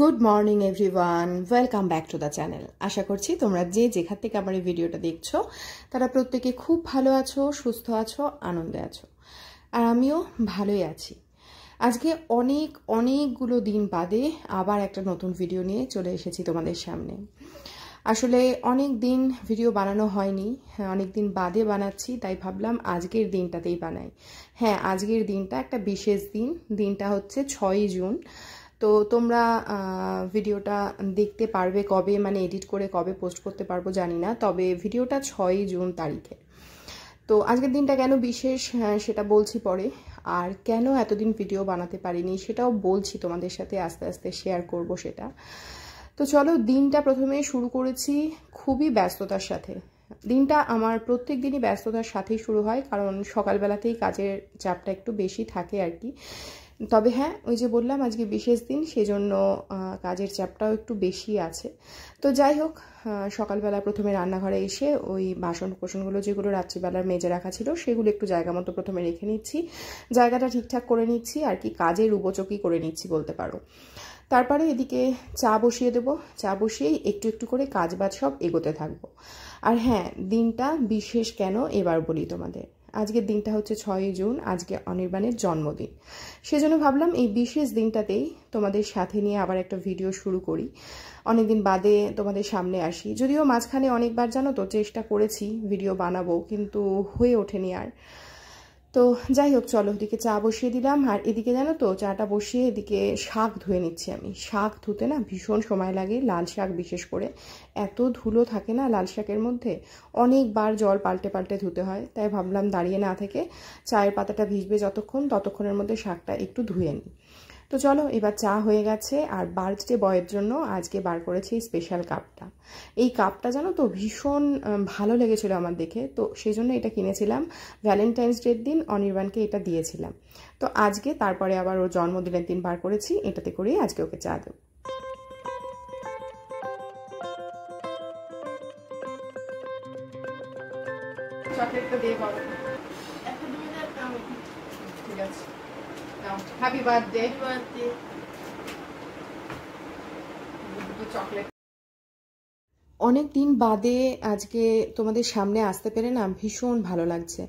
Good morning everyone welcome back to the channel আশা করছি তোমরা যে যেখান থেকে আমার এই ভিডিওটা দেখছো তারা প্রত্যেকে খুব ভালো আছো সুস্থ আছো আনন্দে আছো আর আমিও ভালোই আছি আজকে অনেক অনেকগুলো দিন বাদে আবার একটা নতুন ভিডিও নিয়ে চলে এসেছি তোমাদের সামনে আসলে অনেক দিন ভিডিও বানানো হয়নি হ্যাঁ অনেক দিন বাদে বানাচ্ছি তাই ভাবলাম আজকের দিনটাতেই বানাই হ্যাঁ আজকের দিনটা একটা বিশেষ দিন দিনটা হচ্ছে ছয়ই জুন তো তোমরা ভিডিওটা দেখতে পারবে কবে মানে এডিট করে কবে পোস্ট করতে পারবো জানি না তবে ভিডিওটা ছয়ই জুন তারিখে তো আজকের দিনটা কেন বিশেষ সেটা বলছি পরে আর কেন এতদিন ভিডিও বানাতে পারিনি সেটাও বলছি তোমাদের সাথে আস্তে আস্তে শেয়ার করব সেটা তো চলো দিনটা প্রথমে শুরু করেছি খুবই ব্যস্ততার সাথে দিনটা আমার প্রত্যেক দিনই ব্যস্ততার সাথেই শুরু হয় কারণ সকালবেলাতেই কাজের চাপটা একটু বেশি থাকে আর কি তবে হ্যাঁ ওই যে বললাম আজকে বিশেষ দিন সেজন্য কাজের চাপটাও একটু বেশি আছে তো যাই হোক সকালবেলা প্রথমে রান্নাঘরে এসে ওই বাসন কোষণগুলো যেগুলো রাত্রিবেলার মেজে রাখা ছিল সেগুলো একটু জায়গা মতো প্রথমে রেখে নিচ্ছি জায়গাটা ঠিকঠাক করে নিচ্ছি আর কি কাজের উপচকি করে নিচ্ছি বলতে পারো তারপরে এদিকে চা বসিয়ে দেবো চা বসিয়েই একটু একটু করে কাজ বাজ সব এগোতে থাকবো আর হ্যাঁ দিনটা বিশেষ কেন এবার বলি তোমাদের আজকের দিনটা হচ্ছে ছয়ই জুন আজকে অনির্বাণের জন্মদিন সেজন্য ভাবলাম এই বিশেষ দিনটাতেই তোমাদের সাথে নিয়ে আবার একটা ভিডিও শুরু করি অনেকদিন বাদে তোমাদের সামনে আসি যদিও মাঝখানে অনেকবার জানো তো চেষ্টা করেছি ভিডিও বানাবো কিন্তু হয়ে ওঠেনি আর তো যাই হোক চলো ওদিকে চা বসিয়ে দিলাম আর এদিকে জানো তো চাটা বসিয়ে এদিকে শাক ধুয়ে নিচ্ছি আমি শাক ধুতে না ভীষণ সময় লাগে লাল শাক বিশেষ করে এত ধুলো থাকে না লাল শাকের মধ্যে অনেকবার জল পাল্টে পাল্টে ধুতে হয় তাই ভাবলাম দাঁড়িয়ে না থেকে চায়ের পাতাটা ভিজবে যতক্ষণ ততক্ষণের মধ্যে শাকটা একটু ধুয়ে নিই তো চলো এবার চা হয়ে গেছে আর বার্থডে বয়ের জন্য আজকে বার করেছি স্পেশাল কাপটা এই কাপটা জানো তো ভীষণ ভালো লেগেছিল আমার দেখে তো সেই জন্য এটা কিনেছিলাম ভ্যালেন্টাইন্স ডের দিন অনির্বাণকে এটা দিয়েছিলাম তো আজকে তারপরে আবার ওর জন্মদিনের দিন বার করেছি এটাতে করেই আজকে ওকে চা দেব চকলেটটা দিয়ে ঠিক আছে নাও Happy birthday. Happy birthday. অনেক দিন বাদে আজকে তোমাদের সামনে আসতে পেরে না ভীষণ ভালো লাগছে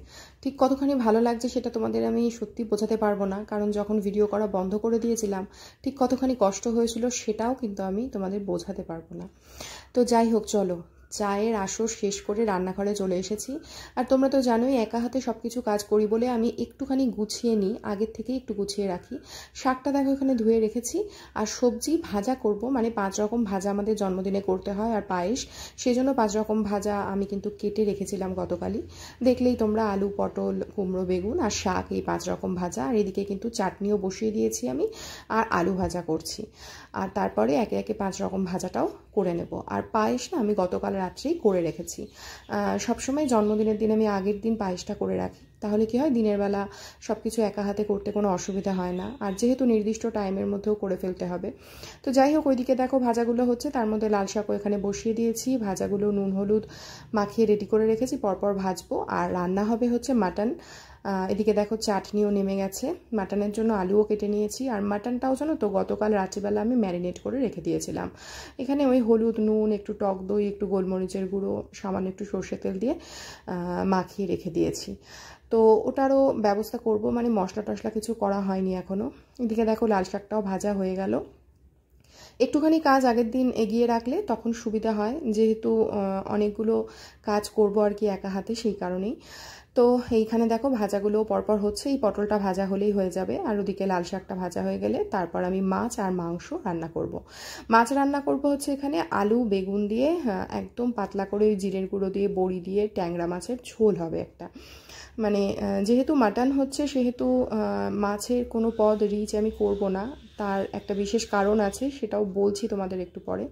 ঠিক কতখানি ভালো লাগছে সেটা তোমাদের আমি সত্যি বোঝাতে পারবো না কারণ যখন ভিডিও করা বন্ধ করে দিয়েছিলাম ঠিক কতখানি কষ্ট হয়েছিল সেটাও কিন্তু আমি তোমাদের বোঝাতে পারবো না তো যাই হোক চলো চায়ের আসর শেষ করে রান্নাঘরে চলে এসেছি আর তোমরা তো জানোই একা হাতে সব কিছু কাজ করি বলে আমি একটুখানি গুছিয়ে নিই আগের থেকেই একটু গুছিয়ে রাখি শাকটা দেখো এখানে ধুয়ে রেখেছি আর সবজি ভাজা করব মানে পাঁচ রকম ভাজা আমাদের জন্মদিনে করতে হয় আর পায়েস সেজন্য পাঁচ রকম ভাজা আমি কিন্তু কেটে রেখেছিলাম গতকালই দেখলেই তোমরা আলু পটল কুমড়ো বেগুন আর শাক এই পাঁচ রকম ভাজা আর এদিকে কিন্তু চাটনিও বসিয়ে দিয়েছি আমি আর আলু ভাজা করছি আর তারপরে একে একে পাঁচ রকম ভাজাটাও করে নেব আর পায়েস না আমি গতকাল রাত্রেই করে রেখেছি সবসময় জন্মদিনের দিন আমি আগের দিন পায়েসটা করে রাখি তাহলে কি হয় দিনের বেলা সব কিছু একা হাতে করতে কোনো অসুবিধা হয় না আর যেহেতু নির্দিষ্ট টাইমের মধ্যেও করে ফেলতে হবে তো যাই হোক ওইদিকে দেখো ভাজাগুলো হচ্ছে তার মধ্যে লাল শাকও এখানে বসিয়ে দিয়েছি ভাজাগুলো নুন হলুদ মাখিয়ে রেডি করে রেখেছি পরপর ভাজবো আর রান্না হবে হচ্ছে মাটন এদিকে দেখো চাটনিও নেমে গেছে মাটনের জন্য আলুও কেটে নিয়েছি আর মাটনটাও জানো তো গতকাল রাত্রিবেলা আমি ম্যারিনেট করে রেখে দিয়েছিলাম এখানে ওই হলুদ নুন একটু টক দই একটু গোলমরিচের গুঁড়ো সামান্য একটু সর্ষে তেল দিয়ে মাখিয়ে রেখে দিয়েছি তো ওটারও ব্যবস্থা করব মানে মশলা টশলা কিছু করা হয়নি এখনও এদিকে দেখো লাল শাকটাও ভাজা হয়ে গেল একটুখানি কাজ আগের দিন এগিয়ে রাখলে তখন সুবিধা হয় যেহেতু অনেকগুলো কাজ করব আর কি একা হাতে সেই কারণেই তো এইখানে দেখো ভাজাগুলো পরপর হচ্ছে এই পটলটা ভাজা হলেই হয়ে যাবে আর ওদিকে লাল শাকটা ভাজা হয়ে গেলে তারপর আমি মাছ আর মাংস রান্না করব। মাছ রান্না করব হচ্ছে এখানে আলু বেগুন দিয়ে হ্যাঁ, একদম পাতলা করে ওই জিরের গুঁড়ো দিয়ে বড়ি দিয়ে ট্যাংরা মাছের ঝোল হবে একটা মানে যেহেতু মাটন হচ্ছে সেহেতু মাছের কোনো পদ রিচ আমি করব না তার একটা বিশেষ কারণ আছে সেটাও বলছি তোমাদের একটু পরে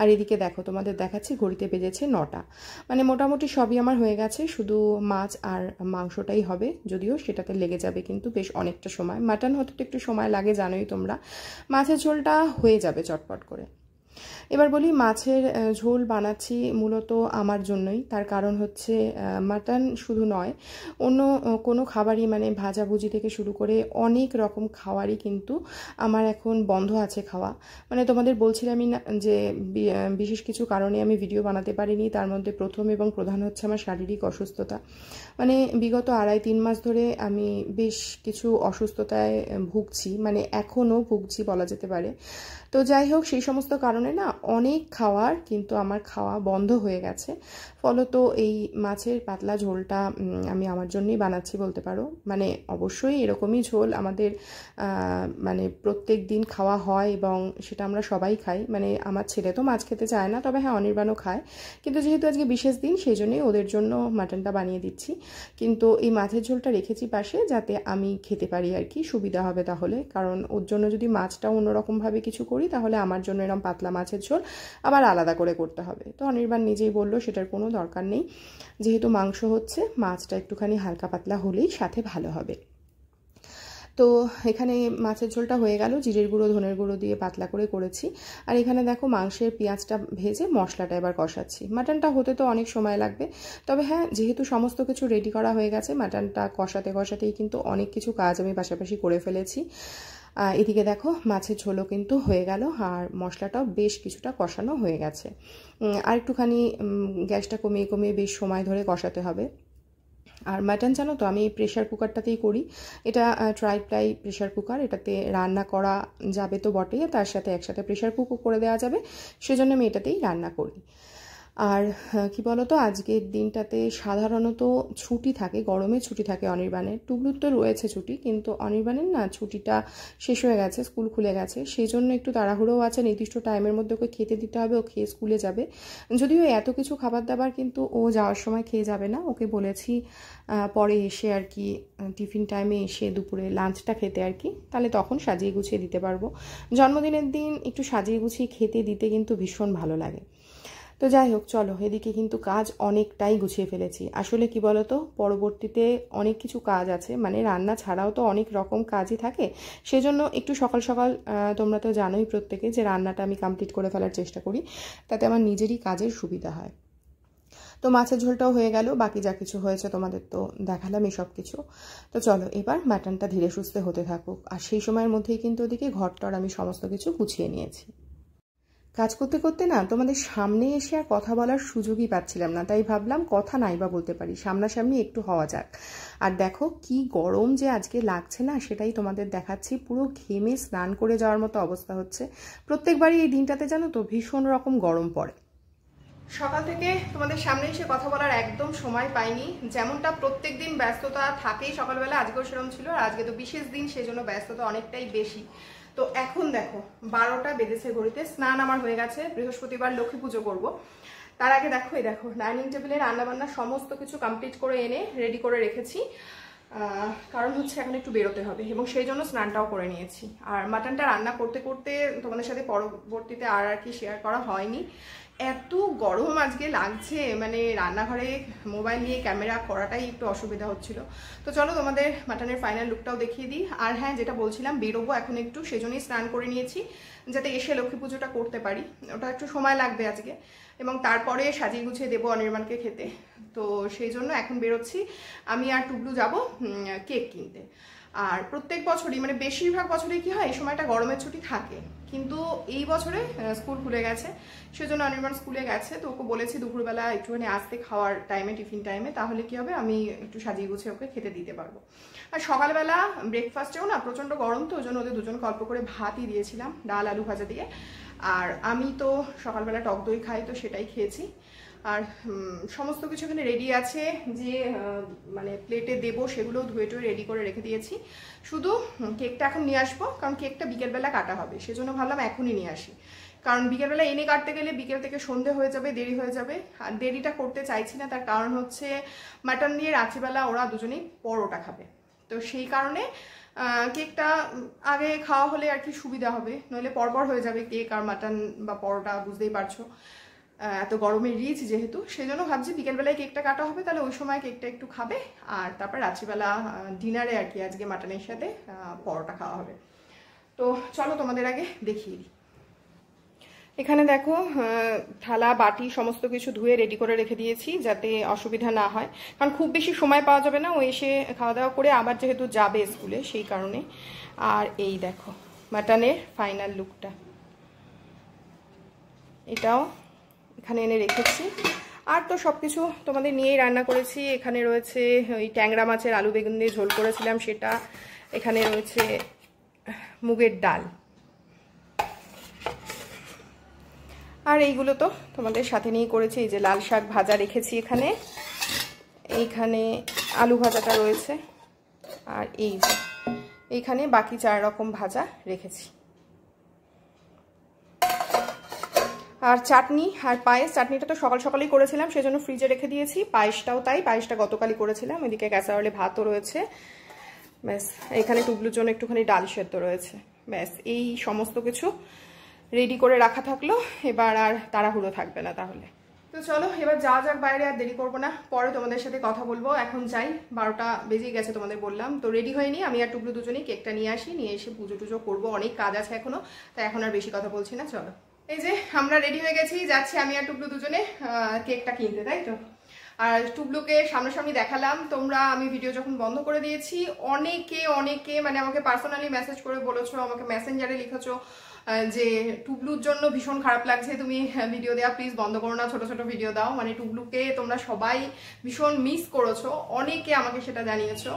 আর এদিকে দেখো তোমাদের দেখাচ্ছি ঘড়িতে বেজেছে নটা মানে মোটামুটি সবই আমার হয়ে গেছে শুধু মাছ আর মাংসটাই হবে যদিও সেটাতে লেগে যাবে কিন্তু বেশ অনেকটা সময় মাটন হতে তো একটু সময় লাগে জানোই তোমরা মাছের ঝোলটা হয়ে যাবে চটপট করে এবার বলি মাছের ঝোল বানাচ্ছি মূলত আমার জন্যই তার কারণ হচ্ছে মাটন শুধু নয় অন্য কোনো খাবারই মানে ভাজাভুজি থেকে শুরু করে অনেক রকম খাওয়ারই কিন্তু আমার এখন বন্ধ আছে খাওয়া মানে তোমাদের বলছিলামই না যে বিশেষ কিছু কারণে আমি ভিডিও বানাতে পারিনি তার মধ্যে প্রথম এবং প্রধান হচ্ছে আমার শারীরিক অসুস্থতা মানে বিগত আড়াই তিন মাস ধরে আমি বেশ কিছু অসুস্থতায় ভুগছি মানে এখনও ভুগছি বলা যেতে পারে তো যাই হোক সেই সমস্ত কারণে করে মানে না অনেক খাওয়ার কিন্তু আমার খাওয়া বন্ধ হয়ে গেছে ফলত এই মাছের পাতলা ঝোলটা আমি আমার জন্যই বানাচ্ছি বলতে পারো মানে অবশ্যই এরকমই ঝোল আমাদের মানে প্রত্যেক দিন খাওয়া হয় এবং সেটা আমরা সবাই খাই মানে আমার ছেলে তো মাছ খেতে চায় না তবে হ্যাঁ অনির্বাণও খায় কিন্তু যেহেতু আজকে বিশেষ দিন সেই জন্যই ওদের জন্য মাটনটা বানিয়ে দিচ্ছি কিন্তু এই মাছের ঝোলটা রেখেছি পাশে যাতে আমি খেতে পারি আর কি সুবিধা হবে তাহলে কারণ ওর জন্য যদি মাছটা অন্যরকমভাবে কিছু করি তাহলে আমার জন্য এরকম পাতলা পাতলা মাছের ঝোল আবার আলাদা করে করতে হবে তো অনির্বাণ নিজেই বলল সেটার কোনো দরকার নেই যেহেতু মাংস হচ্ছে মাছটা একটুখানি হালকা পাতলা হলেই সাথে ভালো হবে তো এখানে মাছের ঝোলটা হয়ে গেল জিরের গুঁড়ো ধনের গুঁড়ো দিয়ে পাতলা করে করেছি আর এখানে দেখো মাংসের পেঁয়াজটা ভেজে মশলাটা এবার কষাচ্ছি মাটনটা হতে তো অনেক সময় লাগবে তবে হ্যাঁ যেহেতু সমস্ত কিছু রেডি করা হয়ে গেছে মাটনটা কষাতে কষাতেই কিন্তু অনেক কিছু কাজ আমি পাশাপাশি করে ফেলেছি এদিকে দেখো মাছের ঝোলও কিন্তু হয়ে গেল আর মশলাটাও বেশ কিছুটা কষানো হয়ে গেছে আর একটুখানি গ্যাসটা কমিয়ে কমিয়ে বেশ সময় ধরে কষাতে হবে আর মাটন জানো তো আমি প্রেশার কুকারটাতেই করি এটা ট্রাই প্রাই প্রেশার কুকার এটাতে রান্না করা যাবে তো বটেই তার সাথে একসাথে প্রেশার কুকার করে দেওয়া যাবে সেজন্য আমি এটাতেই রান্না করি আর কি বলতো আজকের দিনটাতে সাধারণত ছুটি থাকে গরমে ছুটি থাকে অনির্বাণের টুবলুর তো রয়েছে ছুটি কিন্তু অনির্বাণের না ছুটিটা শেষ হয়ে গেছে স্কুল খুলে গেছে সেই জন্য একটু তাড়াহুড়োও আছে নির্দিষ্ট টাইমের মধ্যে ওকে খেতে দিতে হবে ও খেয়ে স্কুলে যাবে যদিও এত কিছু খাবার দাবার কিন্তু ও যাওয়ার সময় খেয়ে যাবে না ওকে বলেছি পরে এসে আর কি টিফিন টাইমে এসে দুপুরে লাঞ্চটা খেতে আর কি তাহলে তখন সাজিয়ে গুছিয়ে দিতে পারবো জন্মদিনের দিন একটু সাজিয়ে গুছিয়ে খেতে দিতে কিন্তু ভীষণ ভালো লাগে তো যাই হোক চলো এদিকে কিন্তু কাজ অনেকটাই গুছিয়ে ফেলেছি আসলে কি বলতো পরবর্তীতে অনেক কিছু কাজ আছে মানে রান্না ছাড়াও তো অনেক রকম কাজই থাকে সেজন্য একটু সকাল সকাল তোমরা তো জানোই প্রত্যেকে যে রান্নাটা আমি কমপ্লিট করে ফেলার চেষ্টা করি তাতে আমার নিজেরই কাজের সুবিধা হয় তো মাছের ঝোলটাও হয়ে গেল বাকি যা কিছু হয়েছে তোমাদের তো দেখালাম এই সব কিছু তো চলো এবার মাটনটা ধীরে সুস্থে হতে থাকুক আর সেই সময়ের মধ্যেই কিন্তু ওদিকে ঘরটর আমি সমস্ত কিছু গুছিয়ে নিয়েছি কাজ করতে করতে না তোমাদের সামনে এসে আর কথা বলার সুযোগই পাচ্ছিলাম না তাই ভাবলাম কথা নাই বা বলতে পারি সামনাসামনি একটু হওয়া যাক আর দেখো কি গরম যে আজকে লাগছে না সেটাই তোমাদের দেখাচ্ছি পুরো ঘেমে স্নান করে যাওয়ার মতো অবস্থা হচ্ছে প্রত্যেকবারই এই দিনটাতে জানো তো ভীষণ রকম গরম পড়ে সকাল থেকে তোমাদের সামনে এসে কথা বলার একদম সময় পাইনি যেমনটা প্রত্যেক দিন ব্যস্ততা থাকেই সকালবেলা আজকেও সেরকম ছিল আর আজকে তো বিশেষ দিন সেজন্য ব্যস্ততা অনেকটাই বেশি তো এখন দেখো বারোটা বেজেছে ঘড়িতে স্নান আমার হয়ে গেছে বৃহস্পতিবার লক্ষ্মী পুজো করব। তার আগে দেখো এই দেখো ডাইনিং টেবিলে রান্নাবান্না সমস্ত কিছু কমপ্লিট করে এনে রেডি করে রেখেছি কারণ হচ্ছে এখন একটু বেরোতে হবে এবং সেই জন্য স্নানটাও করে নিয়েছি আর মাটনটা রান্না করতে করতে তোমাদের সাথে পরবর্তীতে আর আর কি শেয়ার করা হয়নি এত গরম আজকে লাগছে মানে রান্নাঘরে মোবাইল নিয়ে ক্যামেরা করাটাই একটু অসুবিধা হচ্ছিল তো চলো তোমাদের মাটনের ফাইনাল লুকটাও দেখিয়ে দিই আর হ্যাঁ যেটা বলছিলাম বেরোবো এখন একটু সেজন্যই স্নান করে নিয়েছি যাতে এসে লক্ষ্মী পুজোটা করতে পারি ওটা একটু সময় লাগবে আজকে এবং তারপরে সাজিয়ে গুছিয়ে দেবো অনির্মাণকে খেতে তো সেই জন্য এখন বেরোচ্ছি আমি আর টুবলু যাব কেক কিনতে আর প্রত্যেক বছরই মানে বেশিরভাগ বছরে কি হয় এই সময়টা গরমের ছুটি থাকে কিন্তু এই বছরে স্কুল খুলে গেছে সেজন্য অনির্বাণ স্কুলে গেছে তো ওকে বলেছি দুপুরবেলা একটুখানি আসতে খাওয়ার টাইমে টিফিন টাইমে তাহলে কি হবে আমি একটু সাজিয়ে গুছিয়ে ওকে খেতে দিতে পারবো আর সকালবেলা ব্রেকফাস্টেও না প্রচণ্ড গরম তো ওই জন্য ওদের দুজন গল্প করে ভাতই দিয়েছিলাম ডাল আলু ভাজা দিয়ে আর আমি তো সকালবেলা টক দই খাই তো সেটাই খেয়েছি আর সমস্ত কিছু এখানে রেডি আছে যে মানে প্লেটে দেব সেগুলো ধুয়ে টুয়ে রেডি করে রেখে দিয়েছি শুধু কেকটা এখন নিয়ে আসবো কারণ কেকটা বিকেলবেলা কাটা হবে সেজন্য ভাবলাম এখনই নিয়ে আসি কারণ বিকেলবেলা এনে কাটতে গেলে বিকেল থেকে সন্ধে হয়ে যাবে দেরি হয়ে যাবে আর দেরিটা করতে চাইছি না তার কারণ হচ্ছে মাটন দিয়ে রাত্রিবেলা ওরা দুজনেই পরোটা খাবে তো সেই কারণে কেকটা আগে খাওয়া হলে আর কি সুবিধা হবে নইলে পরপর হয়ে যাবে কেক আর মাটন বা পরোটা বুঝতেই পারছো এত গরমে রিচ যেহেতু সেই জন্য ভাবছি বিকেলবেলায় কেকটা কাটা হবে তাহলে ওই সময় কেকটা একটু খাবে আর তারপর রাত্রিবেলা ডিনারে আর কি আজকে মাটনের সাথে পরোটা খাওয়া হবে তো চলো তোমাদের আগে দেখিয়ে দিই এখানে দেখো থালা বাটি সমস্ত কিছু ধুয়ে রেডি করে রেখে দিয়েছি যাতে অসুবিধা না হয় কারণ খুব বেশি সময় পাওয়া যাবে না ও এসে খাওয়া দাওয়া করে আবার যেহেতু যাবে স্কুলে সেই কারণে আর এই দেখো মাটনের ফাইনাল লুকটা এটাও এখানে এনে রেখেছি আর তো সব কিছু তোমাদের নিয়েই রান্না করেছি এখানে রয়েছে ওই ট্যাংরা মাছের আলু বেগুন দিয়ে ঝোল করেছিলাম সেটা এখানে রয়েছে মুগের ডাল আর এইগুলো তো তোমাদের সাথে নিয়ে করেছি এই যে লাল শাক ভাজা রেখেছি এখানে এইখানে আলু ভাজাটা রয়েছে আর এই যে এইখানে বাকি চার রকম ভাজা রেখেছি আর চাটনি আর পায়েস চাটনিটা তো সকাল সকালেই করেছিলাম সেজন্য ফ্রিজে রেখে দিয়েছি পায়েসটাও তাই পায়েসটা গতকালই করেছিলাম এদিকে ক্যাসারলে ভাতও রয়েছে ব্যাস এখানে টুবলুর জন্য একটুখানি ডাল সেদ্ধ রয়েছে ব্যাস এই সমস্ত কিছু রেডি করে রাখা থাকলো এবার আর তাড়াহুড়ো থাকবে না তাহলে তো চলো এবার যা যাক বাইরে আর দেরি করবো না পরে তোমাদের সাথে কথা বলবো এখন যাই বারোটা বেজেই গেছে তোমাদের বললাম তো রেডি হয়নি আমি আর টুকরো দুজনেই কেকটা নিয়ে আসি নিয়ে এসে পুজো টুজো করবো অনেক কাজ আছে এখনো তাই এখন আর বেশি কথা বলছি না চলো এই যে আমরা রেডি হয়ে গেছি যাচ্ছি আমি আর টুকরো দুজনে কেকটা কিনতে তাই তো আর টুবলুকে সামনাসামনি দেখালাম তোমরা আমি ভিডিও যখন বন্ধ করে দিয়েছি অনেকে অনেকে মানে আমাকে পার্সোনালি মেসেজ করে বলেছো আমাকে মেসেঞ্জারে লিখেছো যে টুবলুর জন্য ভীষণ খারাপ লাগছে তুমি ভিডিও দেওয়া প্লিজ বন্ধ করো না ছোটো ছোটো ভিডিও দাও মানে টুবলুকে তোমরা সবাই ভীষণ মিস করেছো অনেকে আমাকে সেটা জানিয়েছো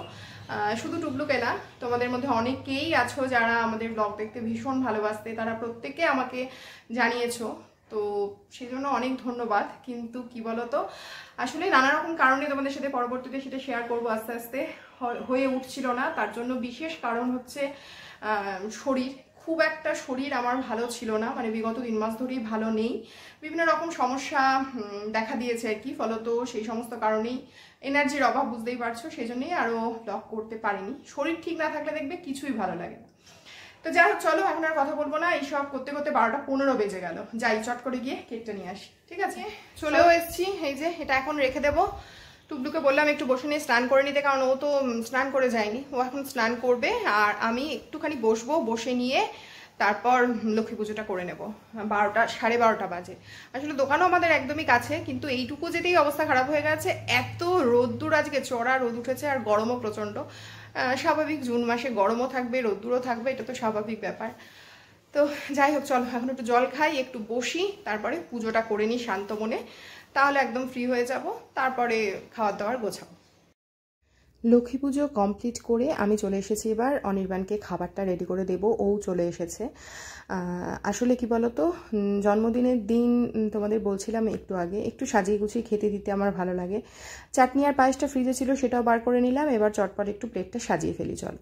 শুধু টুবলুকে না তোমাদের মধ্যে অনেকেই আছো যারা আমাদের ব্লগ দেখতে ভীষণ ভালোবাসতে তারা প্রত্যেকে আমাকে জানিয়েছো তো সেই জন্য অনেক ধন্যবাদ কিন্তু কি বলতো আসলে নানা রকম কারণে তোমাদের সাথে পরবর্তীতে সেটা শেয়ার করব আস্তে আস্তে হয়ে উঠছিল না তার জন্য বিশেষ কারণ হচ্ছে শরীর খুব একটা শরীর আমার ভালো ছিল না মানে বিগত তিন মাস ধরেই ভালো নেই বিভিন্ন রকম সমস্যা দেখা দিয়েছে আর কি ফলত সেই সমস্ত কারণেই এনার্জির অভাব বুঝতেই পারছো সেই জন্যই আরও লক করতে পারিনি শরীর ঠিক না থাকলে দেখবে কিছুই ভালো লাগে না তো যাই হোক চলো এখন আর কথা বলবো না এইসব করতে করতে বারোটা পনেরো বেজে গেল যাই চট করে গিয়ে কেকটা নিয়ে আসি ঠিক আছে চলেও এসছি এই যে এটা এখন রেখে দেবো টুবলুকে বললাম একটু বসে নিয়ে স্নান করে নিতে কারণ ও তো স্নান করে যায়নি ও এখন স্নান করবে আর আমি একটুখানি বসবো বসে নিয়ে তারপর লক্ষ্মী পুজোটা করে নেব বারোটা সাড়ে বারোটা বাজে আসলে দোকানও আমাদের একদমই কাছে কিন্তু এইটুকু যেতেই অবস্থা খারাপ হয়ে গেছে এত রোদ্দুর আজকে চড়া রোদ উঠেছে আর গরমও প্রচণ্ড স্বাভাবিক জুন মাসে গরমও থাকবে রোদ্দুরও থাকবে এটা তো স্বাভাবিক ব্যাপার তো যাই হোক চলো এখন একটু জল খাই একটু বসি তারপরে পুজোটা করে নিই শান্ত মনে তাহলে একদম ফ্রি হয়ে যাব তারপরে খাওয়ার দাওয়ার গোছাবো লক্ষ্মী পুজো কমপ্লিট করে আমি চলে এসেছি এবার অনির্বাণকে খাবারটা রেডি করে দেব ও চলে এসেছে আসলে কি বলতো জন্মদিনের দিন তোমাদের বলছিলাম একটু আগে একটু সাজিয়ে গুছিয়ে খেতে দিতে আমার ভালো লাগে চাটনি আর পায়েসটা ফ্রিজে ছিল সেটাও বার করে নিলাম এবার চটপট একটু প্লেটটা সাজিয়ে ফেলি চল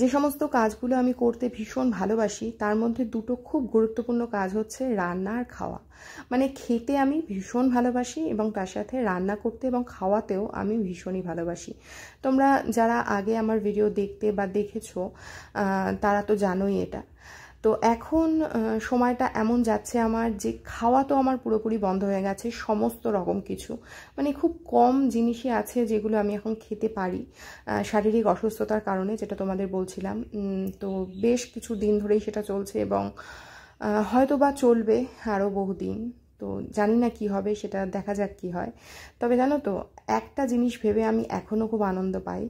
যে সমস্ত কাজগুলো আমি করতে ভীষণ ভালোবাসি তার মধ্যে দুটো খুব গুরুত্বপূর্ণ কাজ হচ্ছে রান্না আর খাওয়া মানে খেতে আমি ভীষণ ভালোবাসি এবং তার সাথে রান্না করতে এবং খাওয়াতেও আমি ভীষণই ভালোবাসি তোমরা যারা আগে আমার ভিডিও দেখতে বা দেখেছো তারা তো জানোই এটা তো এখন সময়টা এমন যাচ্ছে আমার যে খাওয়া তো আমার পুরোপুরি বন্ধ হয়ে গেছে সমস্ত রকম কিছু মানে খুব কম জিনিসই আছে যেগুলো আমি এখন খেতে পারি শারীরিক অসুস্থতার কারণে যেটা তোমাদের বলছিলাম তো বেশ কিছু দিন ধরেই সেটা চলছে এবং হয়তো বা চলবে আরও বহুদিন তো জানি না কি হবে সেটা দেখা যাক কি হয় তবে জানো তো একটা জিনিস ভেবে আমি এখনও খুব আনন্দ পাই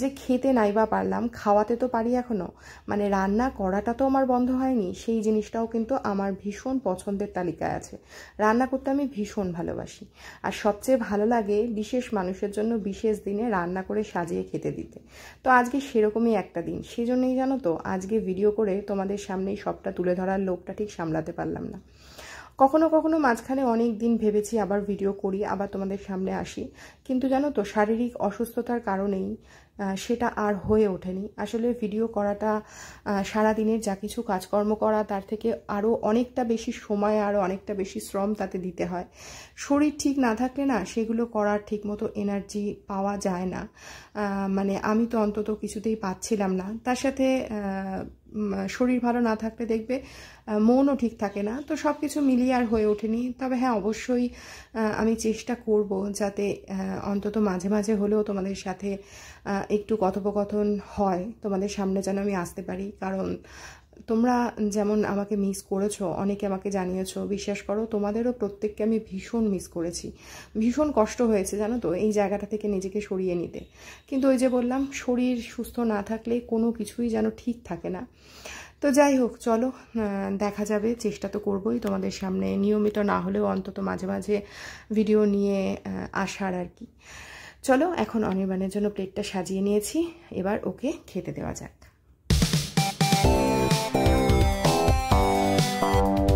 যে খেতে নাই বা পারলাম খাওয়াতে তো পারি এখনও মানে রান্না করাটা তো আমার বন্ধ হয়নি সেই জিনিসটাও কিন্তু আমার ভীষণ পছন্দের তালিকায় আছে রান্না করতে আমি ভীষণ ভালোবাসি আর সবচেয়ে ভালো লাগে বিশেষ মানুষের জন্য বিশেষ দিনে রান্না করে সাজিয়ে খেতে দিতে তো আজকে সেরকমই একটা দিন সেই জন্যই জানো তো আজকে ভিডিও করে তোমাদের সামনেই সবটা তুলে ধরার লোকটা ঠিক সামলাতে পারলাম না কখনো কখনো মাঝখানে অনেক দিন ভেবেছি আবার ভিডিও করি আবার তোমাদের সামনে আসি কিন্তু জানো তো শারীরিক অসুস্থতার কারণেই সেটা আর হয়ে ওঠেনি আসলে ভিডিও করাটা সারা দিনের যা কিছু কাজকর্ম করা তার থেকে আরও অনেকটা বেশি সময় আরও অনেকটা বেশি শ্রম তাতে দিতে হয় শরীর ঠিক না থাকলে না সেগুলো করার ঠিক মতো এনার্জি পাওয়া যায় না মানে আমি তো অন্তত কিছুতেই পাচ্ছিলাম না তার সাথে শরীর ভালো না থাকলে দেখবে মনও ঠিক থাকে না তো সব কিছু মিলিয়ে আর হয়ে ওঠেনি তবে হ্যাঁ অবশ্যই আমি চেষ্টা করব যাতে অন্তত মাঝে মাঝে হলেও তোমাদের সাথে একটু কথোপকথন হয় তোমাদের সামনে যেন আমি আসতে পারি কারণ তোমরা যেমন আমাকে মিস করেছো অনেকে আমাকে জানিয়েছো বিশ্বাস করো তোমাদেরও প্রত্যেককে আমি ভীষণ মিস করেছি ভীষণ কষ্ট হয়েছে জানো তো এই জায়গাটা থেকে নিজেকে সরিয়ে নিতে কিন্তু ওই যে বললাম শরীর সুস্থ না থাকলে কোনো কিছুই যেন ঠিক থাকে না তো যাই হোক চলো দেখা যাবে চেষ্টা তো করবই তোমাদের সামনে নিয়মিত না হলেও অন্তত মাঝে মাঝে ভিডিও নিয়ে আসার আর কি চলো এখন অনির্বাণের জন্য প্লেটটা সাজিয়ে নিয়েছি এবার ওকে খেতে দেওয়া যাক you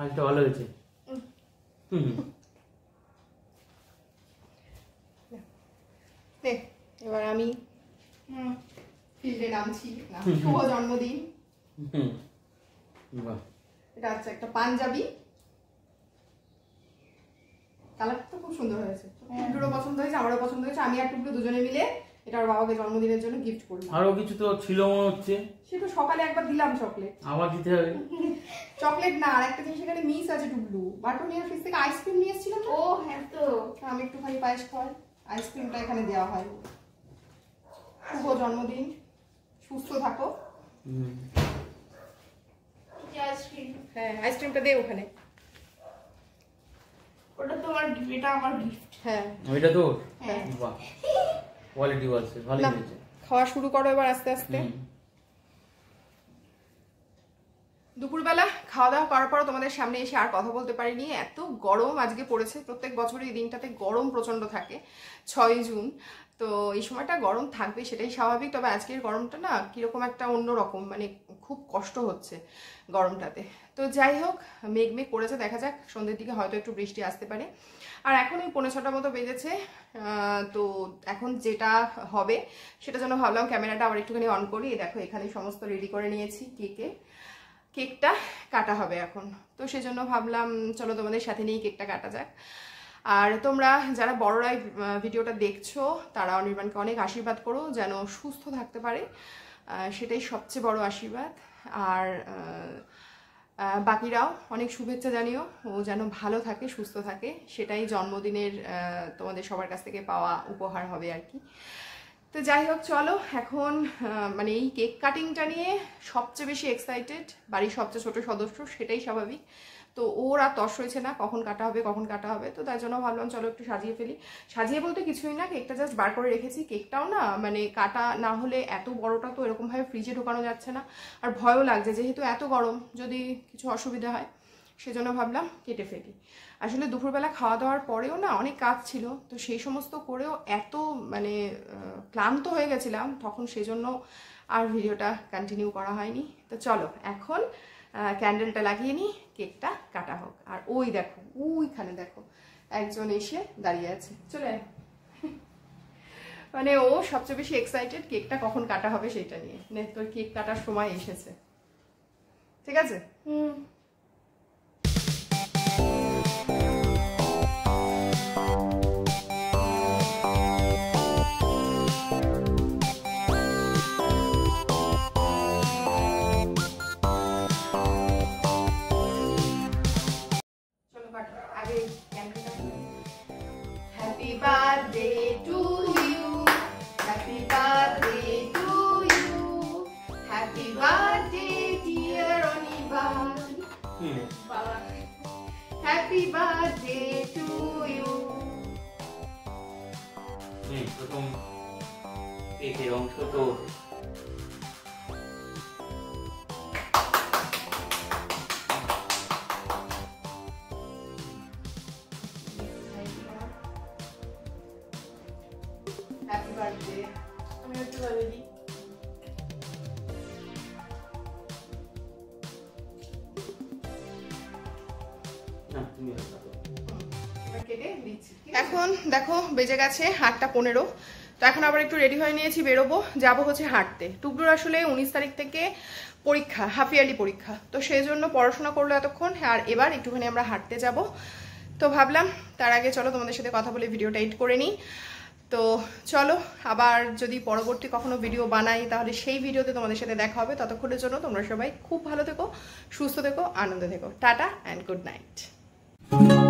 মাছটা ভালো হয়েছে এবার আমি ফিল্ডে নামছি শুভ জন্মদিন এটা হচ্ছে একটা পাঞ্জাবি কালারটা খুব সুন্দর হয়েছে হ্যাঁ। টুকরো পছন্দ হয়েছে আমারও পছন্দ হয়েছে আমি আর টুকরো দুজনে মিলে এটা ওর বাবাকে জন্মদিনের জন্য গিফট করলাম আরো কিছু তো ছিল মনে হচ্ছে সেটা সকালে একবার দিলাম চকলেট আবার দিতে হবে চকলেট না আর একটা জিনিস এখানে মিস আছে টুবলু বাটুনিয়ার ফ্রিজ থেকে আইসক্রিম নিয়ে এসেছিল ও হ্যাঁ তো আমি একটু খালি পায়েস খাই আইসক্রিমটা এখানে দেওয়া হয় শুভ জন্মদিন সুস্থ থাকো হ্যাঁ আইসক্রিমটা দে ওখানে ওটা তো আমার গিফট হ্যাঁ ওইটা তো হ্যাঁ কোয়ালিটি আছে ভালো হয়েছে খাওয়া শুরু করো এবার আস্তে আস্তে দুপুরবেলা খাওয়া দাওয়া করার পর তোমাদের সামনে এসে আর কথা বলতে পারিনি এত গরম আজকে পড়েছে প্রত্যেক বছরই এই দিনটাতে গরম প্রচন্ড থাকে ছয় জুন তো এই সময়টা গরম থাকবে সেটাই স্বাভাবিক তবে আজকের গরমটা না কীরকম একটা অন্য রকম মানে খুব কষ্ট হচ্ছে গরমটাতে তো যাই হোক মেঘ মেঘ করেছে দেখা যাক সন্ধ্যের দিকে হয়তো একটু বৃষ্টি আসতে পারে আর এখন এই পনেরো ছটার মতো বেজেছে তো এখন যেটা হবে সেটা জন্য ভাবলাম ক্যামেরাটা আবার একটুখানি অন করি দেখো এখানে সমস্ত রেডি করে নিয়েছি কেকে কেকটা কাটা হবে এখন তো সেজন্য ভাবলাম চলো তোমাদের সাথে নিয়ে কেকটা কাটা যাক আর তোমরা যারা বড়রাই ভিডিওটা দেখছো তারা অনির্বাণকে অনেক আশীর্বাদ করো যেন সুস্থ থাকতে পারে সেটাই সবচেয়ে বড় আশীর্বাদ আর বাকিরাও অনেক শুভেচ্ছা জানিও ও যেন ভালো থাকে সুস্থ থাকে সেটাই জন্মদিনের তোমাদের সবার কাছ থেকে পাওয়া উপহার হবে আর কি তো যাই হোক চলো এখন মানে এই কেক কাটিংটা নিয়ে সবচেয়ে বেশি এক্সাইটেড বাড়ির সবচেয়ে ছোট সদস্য সেটাই স্বাভাবিক তো ওর আর তস হয়েছে না কখন কাটা হবে কখন কাটা হবে তো তাই জন্য ভাবলাম চলো একটু সাজিয়ে ফেলি সাজিয়ে বলতে কিছুই না কেকটা জাস্ট বার করে রেখেছি কেকটাও না মানে কাটা না হলে এত বড়টা তো এরকমভাবে ফ্রিজে ঢোকানো যাচ্ছে না আর ভয়ও লাগছে যেহেতু এত গরম যদি কিছু অসুবিধা হয় সেজন্য ভাবলাম কেটে ফেলি আসলে দুপুরবেলা খাওয়া দাওয়ার পরেও না অনেক কাজ ছিল তো সেই সমস্ত করেও এত মানে ক্লান্ত হয়ে গেছিলাম তখন সেজন্য আর ভিডিওটা কন্টিনিউ করা হয়নি তো চলো এখন ক্যান্ডেলটা লাগিয়ে নিই কেকটা কাটা হোক আর ওই দেখো ওইখানে দেখো একজন এসে দাঁড়িয়ে আছে চলে মানে ও সবচেয়ে বেশি এক্সাইটেড কেকটা কখন কাটা হবে সেটা নিয়ে তোর কেক কাটার সময় এসেছে ঠিক আছে হুম Happy birthday to you. Hmm, we're going এখন দেখো বেজে গেছে আটটা পনেরো তো এখন আবার একটু রেডি হয়ে নিয়েছি বেরোবো যাব হচ্ছে হাঁটতে টুকরোর আসলে উনিশ তারিখ থেকে পরীক্ষা হাফ ইয়ারলি পরীক্ষা তো সেই জন্য পড়াশোনা করলো এতক্ষণ আর এবার একটুখানি আমরা হাঁটতে যাব তো ভাবলাম তার আগে চলো তোমাদের সাথে কথা বলে ভিডিওটা এডিট করে নিই তো চলো আবার যদি পরবর্তী কখনো ভিডিও বানাই তাহলে সেই ভিডিওতে তোমাদের সাথে দেখা হবে ততক্ষণের জন্য তোমরা সবাই খুব ভালো থেকো সুস্থ থেকো আনন্দ থেকো টাটা অ্যান্ড গুড নাইট